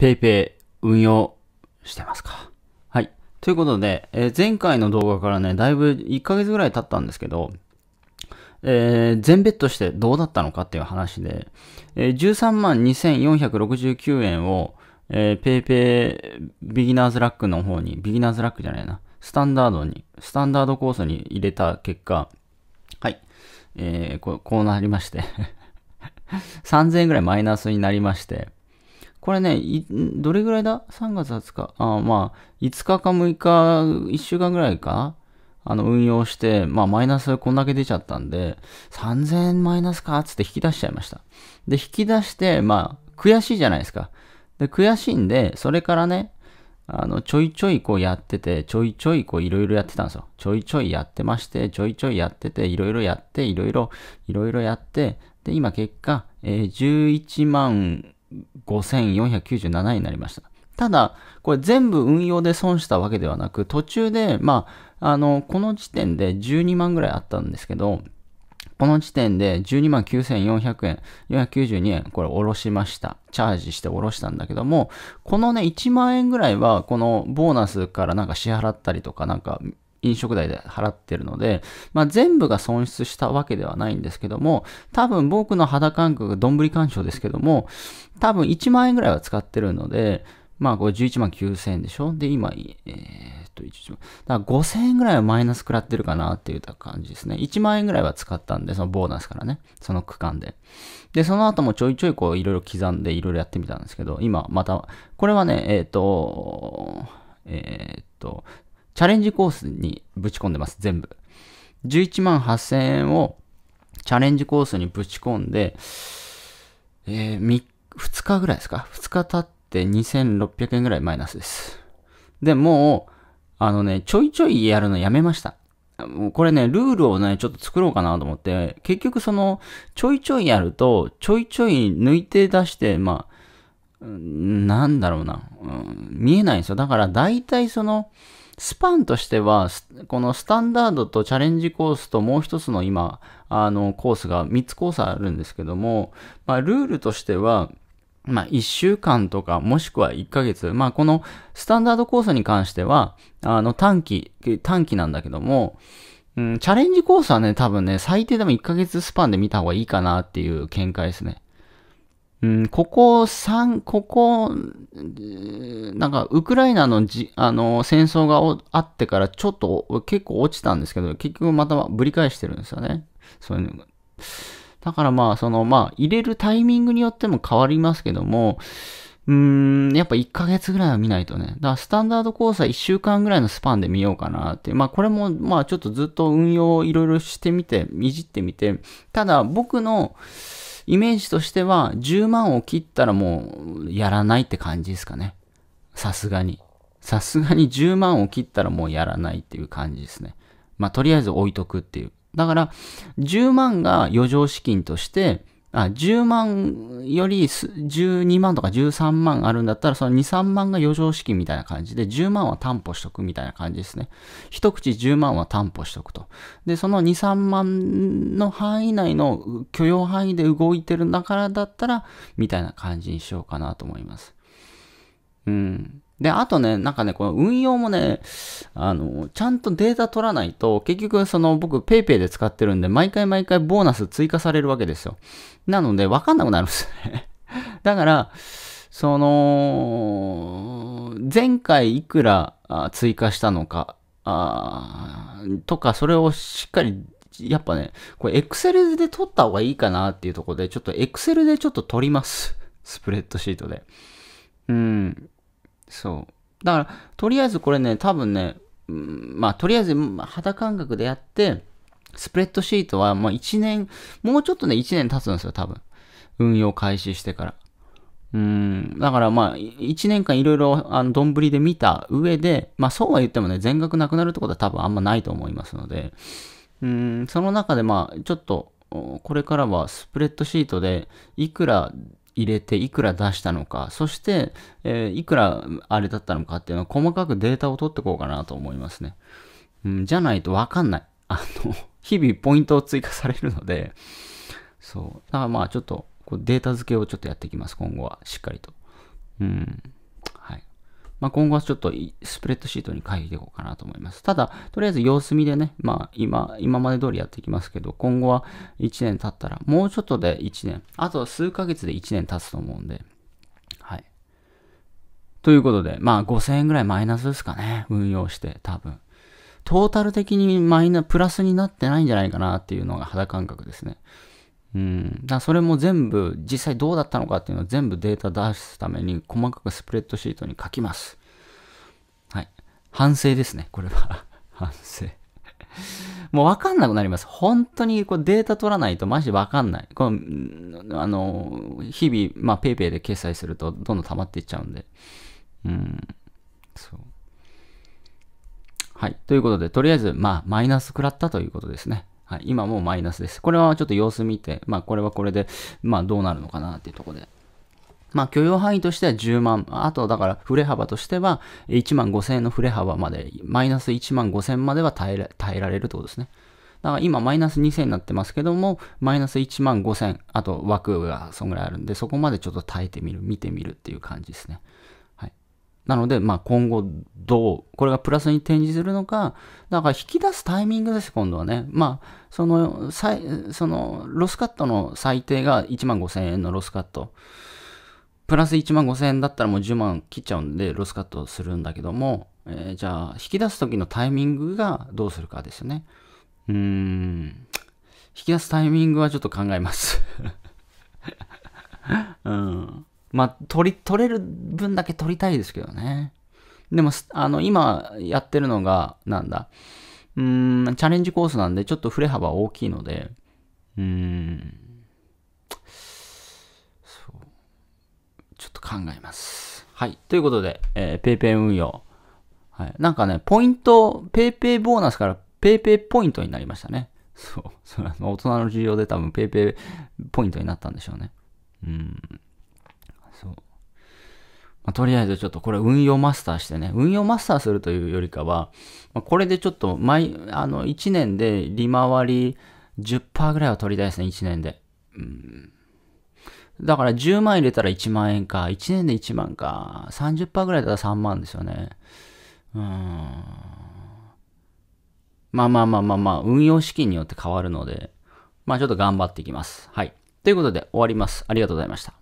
PayPay 運用してますかはい。ということで、えー、前回の動画からね、だいぶ1ヶ月ぐらい経ったんですけど、えー、全ベッドしてどうだったのかっていう話で、えー、13万2469円を、えー、ペイペイビギナーズラックの方に、ビギナーズラックじゃないな、スタンダードに、スタンダードコースに入れた結果、はい、えー、こうなりまして3000 円ぐらいマイナスになりまして、これね、どれぐらいだ ?3 月20日。あまあ、5日か6日、1週間ぐらいかあの、運用して、まあ、マイナスこんだけ出ちゃったんで、3000円マイナスかつって引き出しちゃいました。で、引き出して、まあ、悔しいじゃないですか。で、悔しいんで、それからね、あの、ちょいちょいこうやってて、ちょいちょいこういろいろやってたんですよ。ちょいちょいやってまして、ちょいちょいやってて、いろいろやって、いろいろ、いろいろやって、で、今結果、えー、11万、5497円になりました。ただ、これ全部運用で損したわけではなく、途中で、まあ、あの、この時点で12万ぐらいあったんですけど、この時点で12万9400円、492円、これおろしました。チャージしておろしたんだけども、このね、1万円ぐらいは、このボーナスからなんか支払ったりとか、なんか飲食代で払ってるので、まあ、全部が損失したわけではないんですけども、多分僕の肌感覚、が丼干渉ですけども、多分1万円ぐらいは使ってるので、まあ、これ11万9000円でしょで、今、えー、っと、11万。だから5000円ぐらいはマイナス食らってるかなってった感じですね。1万円ぐらいは使ったんで、そのボーナスからね。その区間で。で、その後もちょいちょいこう、いろいろ刻んで、いろいろやってみたんですけど、今、また、これはね、えー、っと、えー、っと、チャレンジコースにぶち込んでます、全部。11万8000円をチャレンジコースにぶち込んで、えー、2日ぐらいですか ?2 日経って2600円ぐらいマイナスです。で、もう、あのね、ちょいちょいやるのやめました。これね、ルールをね、ちょっと作ろうかなと思って、結局その、ちょいちょいやると、ちょいちょい抜いて出して、まあ、なんだろうな、うん、見えないんですよ。だから大体その、スパンとしては、このスタンダードとチャレンジコースともう一つの今、あの、コースが3つコースあるんですけども、まあ、ルールとしては、まあ、1週間とか、もしくは1ヶ月。まあ、このスタンダードコースに関しては、あの、短期、短期なんだけども、ん、チャレンジコースはね、多分ね、最低でも1ヶ月スパンで見た方がいいかなっていう見解ですね。ん、ここ3、ここ、なんか、ウクライナのじあの戦争があってから、ちょっと結構落ちたんですけど、結局またぶり返してるんですよね。そういうのが。だからまあ、その、まあ、入れるタイミングによっても変わりますけども、うーん、やっぱ1ヶ月ぐらいは見ないとね。だからスタンダードコースは1週間ぐらいのスパンで見ようかなっていう。まあこれも、まあちょっとずっと運用をいろいろしてみて、いじってみて、ただ僕の、イメージとしては、10万を切ったらもう、やらないって感じですかね。さすがに。さすがに10万を切ったらもうやらないっていう感じですね。まあ、とりあえず置いとくっていう。だから、10万が余剰資金として、あ、10万より12万とか13万あるんだったら、その2、3万が余剰資金みたいな感じで、10万は担保しとくみたいな感じですね。一口10万は担保しとくと。で、その2、3万の範囲内の許容範囲で動いてるんだからだったら、みたいな感じにしようかなと思います。うん。で、あとね、なんかね、この運用もね、あの、ちゃんとデータ取らないと、結局、その、僕、PayPay で使ってるんで、毎回毎回ボーナス追加されるわけですよ。なので、わかんなくなるんですね。だから、その、前回いくら追加したのか、あとか、それをしっかり、やっぱね、これ Excel で取った方がいいかなっていうところで、ちょっと Excel でちょっと取ります。スプレッドシートで。うん。そう。だから、とりあえずこれね、多分ね、うん、まあ、とりあえず肌感覚でやって、スプレッドシートは、まあ、1年、もうちょっとね、1年経つんですよ、多分。運用開始してから。うん、だからまあ、1年間いろいろ、あの、丼で見た上で、まあ、そうは言ってもね、全額なくなるってことは多分あんまないと思いますので、うん、その中でまあ、ちょっと、これからはスプレッドシートで、いくら入れていくら出したのか、そして、えー、いくらあれだったのかっていうのは細かくデータを取ってこうかなと思いますね。うん、じゃないとわかんない。あの、日々ポイントを追加されるので、そう。だからまあちょっとこうデータ付けをちょっとやっていきます、今後は。しっかりと。うん。まあ、今後はちょっとスプレッドシートに書いていこうかなと思います。ただ、とりあえず様子見でね、まあ、今、今まで通りやっていきますけど、今後は1年経ったら、もうちょっとで1年、あと数ヶ月で1年経つと思うんで、はい。ということで、まあ、5000円ぐらいマイナスですかね、運用して、多分。トータル的にマイナ、プラスになってないんじゃないかなっていうのが肌感覚ですね。うん、だそれも全部実際どうだったのかっていうのを全部データ出すために細かくスプレッドシートに書きます。はい。反省ですね、これは。反省。もうわかんなくなります。本当にこうデータ取らないとマジわかんない。このあの、日々、まあ、ペイペイで決済するとどんどん溜まっていっちゃうんで。うん。そう。はい。ということで、とりあえず、まあ、マイナス食らったということですね。はい、今もうマイナスです。これはちょっと様子見て、まあこれはこれで、まあどうなるのかなっていうとこで。まあ許容範囲としては10万、あとだから振れ幅としては1万5000円の振れ幅まで、マイナス1万5000円までは耐えら耐えられるいうことですね。だから今マイナス2000になってますけども、マイナス1万5000、あと枠がそんぐらいあるんで、そこまでちょっと耐えてみる、見てみるっていう感じですね。はい。なので、まあ今後どう、これがプラスに転じするのか、だから引き出すタイミングです、今度はね。まあ、その、その、ロスカットの最低が1万5000円のロスカット。プラス1万5000円だったらもう10万切っちゃうんで、ロスカットするんだけども、えー、じゃあ、引き出す時のタイミングがどうするかですよね。うーん。引き出すタイミングはちょっと考えます うん。まあ、取り、取れる分だけ取りたいですけどね。でも、あの、今やってるのが、なんだ、うん、チャレンジコースなんで、ちょっと振れ幅大きいので、うん、そう。ちょっと考えます。はい。ということで、えー、PayPay 運用。はい。なんかね、ポイント、PayPay ボーナスから PayPay ポイントになりましたね。そう。それ大人の事情で多分 PayPay ポイントになったんでしょうね。うん。まあ、とりあえずちょっとこれ運用マスターしてね、運用マスターするというよりかは、まあ、これでちょっと毎、あの、1年で利回り10%ぐらいは取りたいですね、1年で。うん。だから10万入れたら1万円か、1年で1万か、30%ぐらいだったら3万ですよね。うん。まあまあまあまあまあ、運用資金によって変わるので、まあちょっと頑張っていきます。はい。ということで終わります。ありがとうございました。